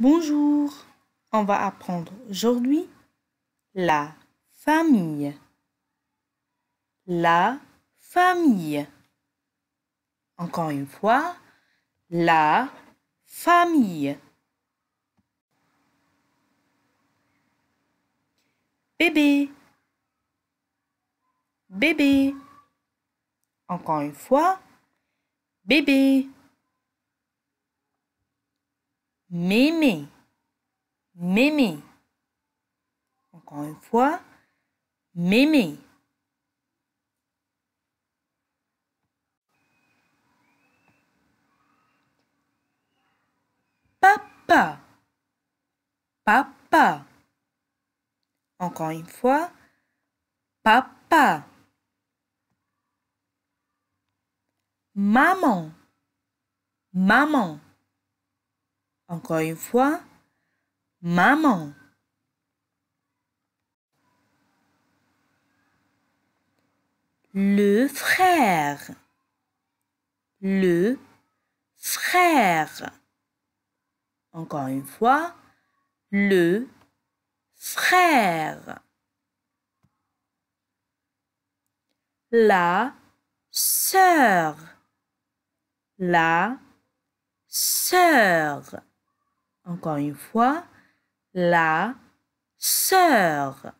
Bonjour, on va apprendre aujourd'hui la famille. La famille. Encore une fois, la famille. Bébé. Bébé. Encore une fois, bébé. Mimi, Mimi, Encore une fois, Mimi. Papa, papa. Encore une fois, papa. Maman, maman. Encore une fois, maman. Le frère. Le frère. Encore une fois, le frère. La sœur. La sœur. Encore une fois, la sœur.